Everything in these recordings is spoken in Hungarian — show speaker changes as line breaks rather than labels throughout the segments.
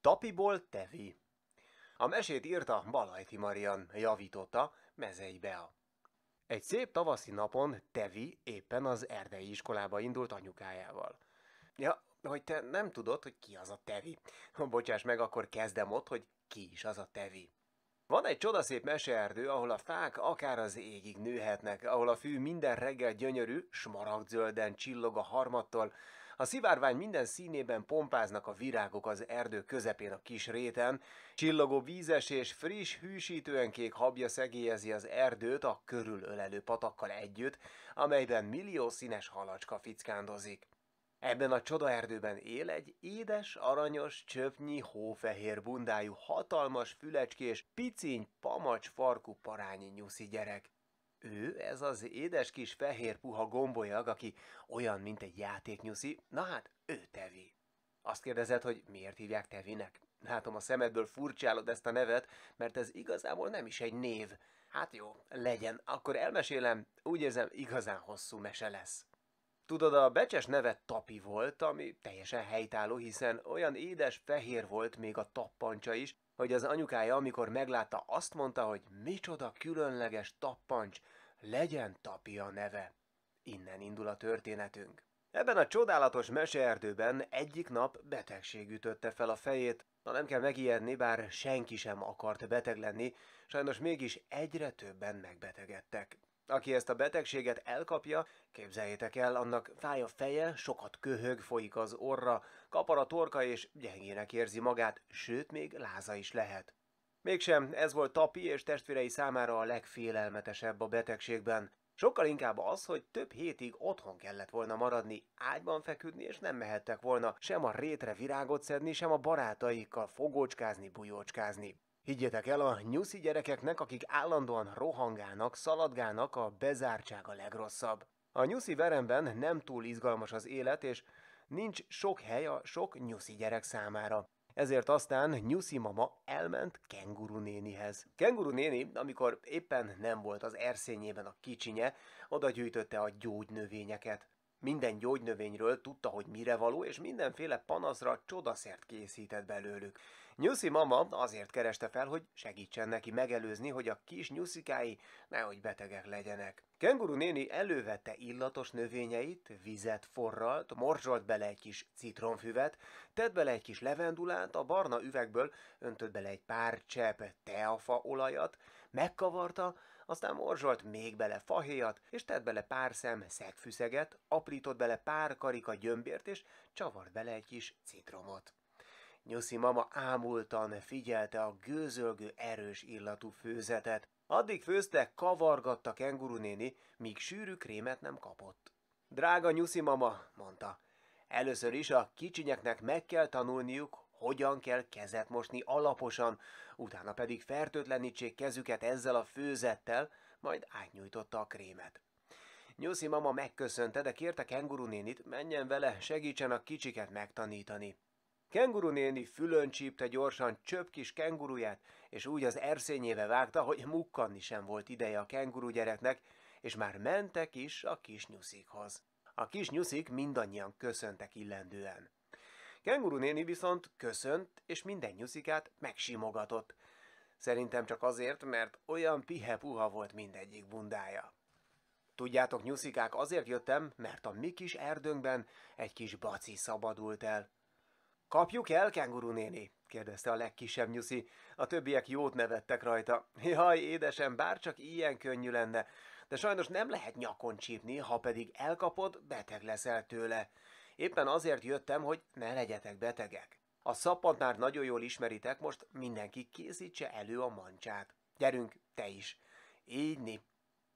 Tapiból tevi. A mesét írta Balajti Marian, javította Mezei Bea. Egy szép tavaszi napon Tevi éppen az erdei iskolába indult anyukájával. Ja, hogy te nem tudod, hogy ki az a Tevi. Bocsáss meg, akkor kezdem ott, hogy ki is az a Tevi. Van egy csodaszép meseerdő, ahol a fák akár az égig nőhetnek, ahol a fű minden reggel gyönyörű, smaragdzölden csillog a harmattól, a szivárvány minden színében pompáznak a virágok az erdő közepén a kis réten, csillogó vízes és friss, hűsítően kék habja szegélyezi az erdőt a körülölelő patakkal együtt, amelyben millió színes halacska fickándozik. Ebben a csodaerdőben él egy édes, aranyos, csöpnyi, hófehér bundájú, hatalmas, fülecskés, piciny, pamacs, farkú parányi nyuszi gyerek. Ő, ez az édes kis fehér puha gombolyag, aki olyan, mint egy játéknyuszi, na hát, ő Tevi. Azt kérdezed, hogy miért hívják Tevinek? Látom, a szemedből furcsálod ezt a nevet, mert ez igazából nem is egy név. Hát jó, legyen, akkor elmesélem, úgy érzem, igazán hosszú mese lesz. Tudod, a becses neve Tapi volt, ami teljesen helytálló, hiszen olyan édes fehér volt még a tappancsa is, hogy az anyukája, amikor meglátta, azt mondta, hogy micsoda különleges tappancs, legyen Tapia neve. Innen indul a történetünk. Ebben a csodálatos meseerdőben egyik nap betegség ütötte fel a fejét, Na nem kell megijedni, bár senki sem akart beteg lenni, sajnos mégis egyre többen megbetegedtek. Aki ezt a betegséget elkapja, képzeljétek el, annak fáj a feje, sokat köhög, folyik az orra, kapar a torka és gyengének érzi magát, sőt még láza is lehet. Mégsem ez volt Tapi és testvérei számára a legfélelmetesebb a betegségben. Sokkal inkább az, hogy több hétig otthon kellett volna maradni, ágyban feküdni, és nem mehettek volna sem a rétre virágot szedni, sem a barátaikkal fogócskázni, bujócskázni. Higgyétek el, a nyuszi gyerekeknek, akik állandóan rohangálnak, szaladgálnak, a bezártság a legrosszabb. A nyuszi veremben nem túl izgalmas az élet, és nincs sok hely a sok nyuszi gyerek számára. Ezért aztán Nyuszi mama elment Kenguru nénihez. Kenguru néni, amikor éppen nem volt az erszényében a kicsinye, oda gyűjtötte a gyógynövényeket. Minden gyógynövényről tudta, hogy mire való, és mindenféle panaszra csodaszert készített belőlük. Nyuszi mama azért kereste fel, hogy segítsen neki megelőzni, hogy a kis nyuszikái nehogy betegek legyenek. Kenguru néni elővette illatos növényeit, vizet forralt, morzsolt bele egy kis citromfüvet, tett bele egy kis levendulát, a barna üvegből öntött bele egy pár csepp teafa olajat, megkavarta, aztán morzsolt még bele fahéjat, és tett bele pár szem szegfűszeget, aprított bele pár karika gyömbért, és csavart bele egy kis citromot. Nyuszi mama ámultan figyelte a gőzölgő erős illatú főzetet. Addig főzte, kavargatta kenguru néni, míg sűrű krémet nem kapott. Drága Nyuszi mama, mondta, először is a kicsinyeknek meg kell tanulniuk, hogyan kell kezet mosni alaposan, utána pedig fertőtlenítsék kezüket ezzel a főzettel, majd átnyújtotta a krémet. Nyuszi mama megköszönte, de kérte kenguru nénit, menjen vele, segítsen a kicsiket megtanítani. Kenguru néni fülön csípte gyorsan csöpp kis kenguruját, és úgy az erszényébe vágta, hogy mukkanni sem volt ideje a kenguru gyereknek, és már mentek is a kis nyuszikhoz. A kis nyuszik mindannyian köszöntek illendően. Kenguru néni viszont köszönt, és minden nyuszikát megsimogatott. Szerintem csak azért, mert olyan pihe-puha volt mindegyik bundája. Tudjátok, nyuszikák, azért jöttem, mert a mi kis erdőnkben egy kis baci szabadult el. Kapjuk el, kenguru néni? kérdezte a legkisebb nyuszi. A többiek jót nevettek rajta. Jaj, édesem, bár csak ilyen könnyű lenne. De sajnos nem lehet nyakon csípni, ha pedig elkapod, beteg leszel tőle. Éppen azért jöttem, hogy ne legyetek betegek. A szappant nagyon jól ismeritek, most mindenki készítse elő a mancsát. Gyerünk, te is. Így nip.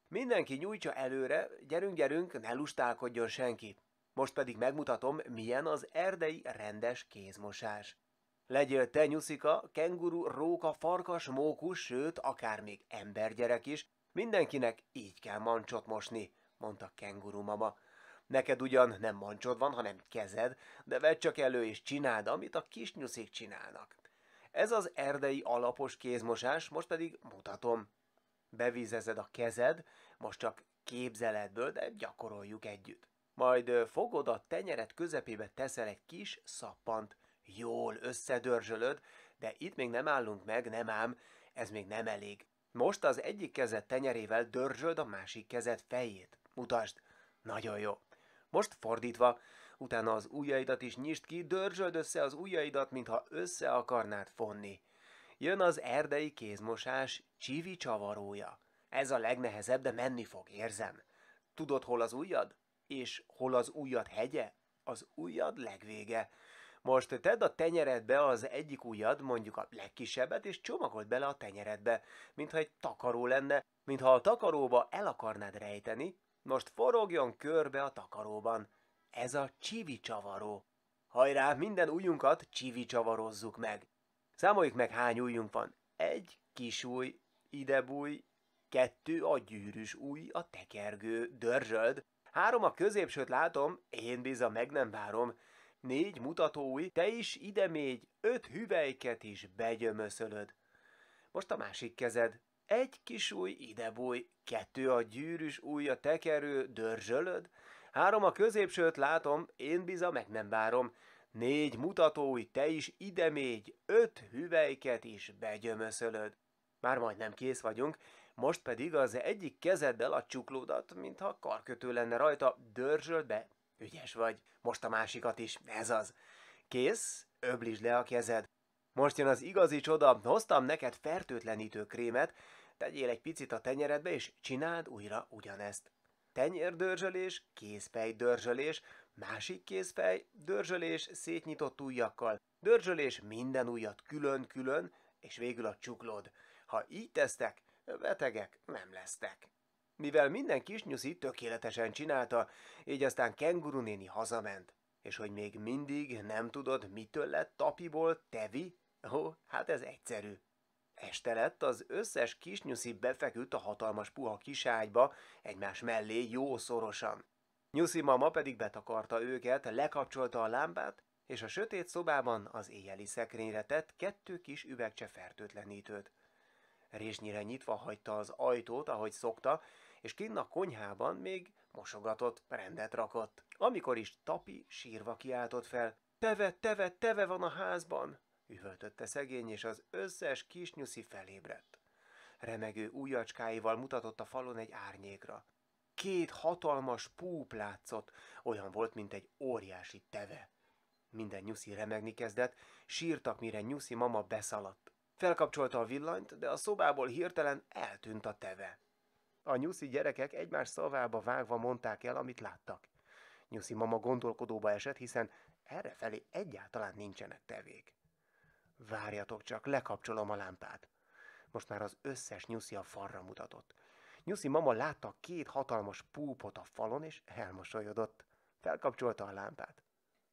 Mindenki nyújtsa előre, gyerünk, gyerünk, ne lustálkodjon senki. Most pedig megmutatom, milyen az erdei rendes kézmosás. Legyél te nyuszika, kenguru, róka, farkas, mókus, sőt, akár még embergyerek is, mindenkinek így kell mancsot mosni, mondta kenguru mama. Neked ugyan nem mancsod van, hanem kezed, de vedd csak elő és csináld, amit a kis nyuszik csinálnak. Ez az erdei alapos kézmosás, most pedig mutatom. Bevízezed a kezed, most csak képzeledből, de gyakoroljuk együtt. Majd fogod a tenyered közepébe teszel egy kis szappant, jól összedörzsölöd, de itt még nem állunk meg, nem ám, ez még nem elég. Most az egyik kezed tenyerével dörzsöld a másik kezed fejét. Mutasd! Nagyon jó. Most fordítva, utána az ujjaidat is nyisd ki, dörzsöld össze az ujjaidat, mintha össze akarnád fonni. Jön az erdei kézmosás csivi csavarója. Ez a legnehezebb, de menni fog, érzem. Tudod, hol az ujjad? És hol az ujjad hegye? Az ujjad legvége. Most tedd a tenyeredbe az egyik ujjad, mondjuk a legkisebbet, és csomagold bele a tenyeredbe, mintha egy takaró lenne, mintha a takaróba el akarnád rejteni, most forogjon körbe a takaróban. Ez a csivi csavaró. Hajrá, minden ujjunkat csivi csavarozzuk meg. Számoljuk meg, hány ujjunk van. Egy kis új, ide búj, kettő a gyűrűs új, a tekergő, dörzsöld, három a középsőt látom, én bizza meg nem várom, négy mutató új, te is ide mégy, öt hüvelyket is begyömöszölöd. Most a másik kezed, egy kis új idebúj, kettő a gyűrűs új a tekerő, dörzsölöd, három a középsőt látom, én biza meg nem várom, négy mutatói te is ide még öt hüvelyket is begyömöszölöd. Már majdnem kész vagyunk, most pedig az egyik kezeddel a csuklódat, mintha karkötő lenne rajta, dörzsöld be. Ügyes vagy, most a másikat is, ez az. Kész, öblítsd le a kezed. Most jön az igazi csoda, hoztam neked fertőtlenítő krémet, tegyél egy picit a tenyeredbe, és csináld újra ugyanezt. Tenyérdörzsölés, dörzsölés, másik kézfej, dörzsölés szétnyitott ujjakkal, dörzsölés minden ujjat külön-külön, és végül a csuklód. Ha így tesztek, betegek nem lesztek. Mivel minden kisnyuszi tökéletesen csinálta, így aztán kenguru néni hazament. És hogy még mindig nem tudod, mitől lett Tapiból Tevi, Ó, hát ez egyszerű. Este lett, az összes kisnyuszi befeküdt a hatalmas puha kiságyba, egymás mellé jó szorosan. Nyuszi mama pedig betakarta őket, lekapcsolta a lámpát, és a sötét szobában az éjjeli szekrényre tett kettő kis üvegcse fertőtlenítőt. Résnyire nyitva hagyta az ajtót, ahogy szokta, és kinn a konyhában még mosogatott, rendet rakott. Amikor is Tapi sírva kiáltott fel, teve, teve, teve van a házban! üvöltötte szegény, és az összes kisnyuszi felébredt. Remegő ujjacskáival mutatott a falon egy árnyékra. Két hatalmas púp látszott, olyan volt, mint egy óriási teve. Minden nyuszi remegni kezdett, sírtak, mire nyuszi mama beszaladt. Felkapcsolta a villanyt, de a szobából hirtelen eltűnt a teve. A nyuszi gyerekek egymás szavába vágva mondták el, amit láttak. Nyuszi mama gondolkodóba esett, hiszen errefelé egyáltalán nincsenek tevék. Várjatok csak, lekapcsolom a lámpát. Most már az összes nyuszi a farra mutatott. Nyuszi mama látta két hatalmas púpot a falon, és elmosolyodott. Felkapcsolta a lámpát.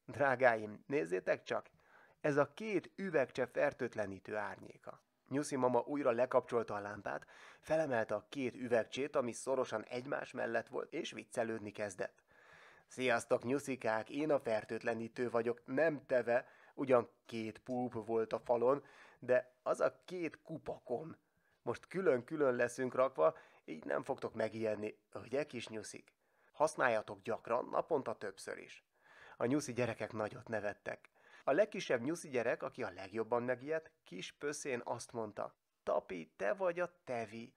Drágáim, nézzétek csak! Ez a két üvegcse fertőtlenítő árnyéka. Nyuszi mama újra lekapcsolta a lámpát, felemelte a két üvegcsét, ami szorosan egymás mellett volt, és viccelődni kezdett. Sziasztok, nyuszikák, én a fertőtlenítő vagyok, nem teve, Ugyan két púp volt a falon, de az a két kupakon most külön-külön leszünk rakva, így nem fogtok megijedni, ugye kis nyuszik? Használjatok gyakran, naponta többször is. A nyuszi gyerekek nagyot nevettek. A legkisebb nyuszi gyerek, aki a legjobban megijedt, kis pöszén azt mondta, Tapi, te vagy a tevi.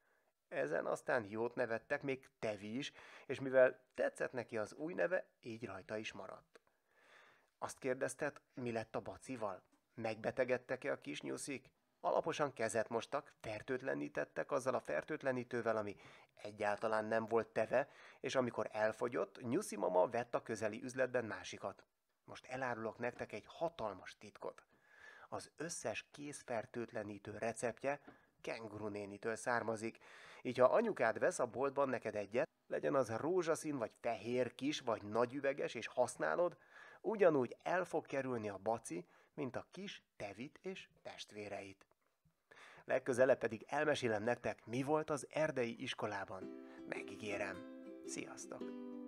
Ezen aztán jót nevettek még Tevi is, és mivel tetszett neki az új neve, így rajta is maradt. Azt kérdezted, mi lett a bacival? Megbetegedtek-e a kis nyuszik? Alaposan kezet mostak, fertőtlenítettek azzal a fertőtlenítővel, ami egyáltalán nem volt teve, és amikor elfogyott, Nyuszi mama vett a közeli üzletben másikat. Most elárulok nektek egy hatalmas titkot. Az összes kézfertőtlenítő receptje kenguru nénitől származik, így ha anyukád vesz a boltban neked egyet, legyen az rózsaszín, vagy fehér kis, vagy nagy üveges, és használod, ugyanúgy el fog kerülni a baci, mint a kis tevit és testvéreit. Legközelebb pedig elmesélem nektek, mi volt az erdei iskolában. Megígérem. Sziasztok!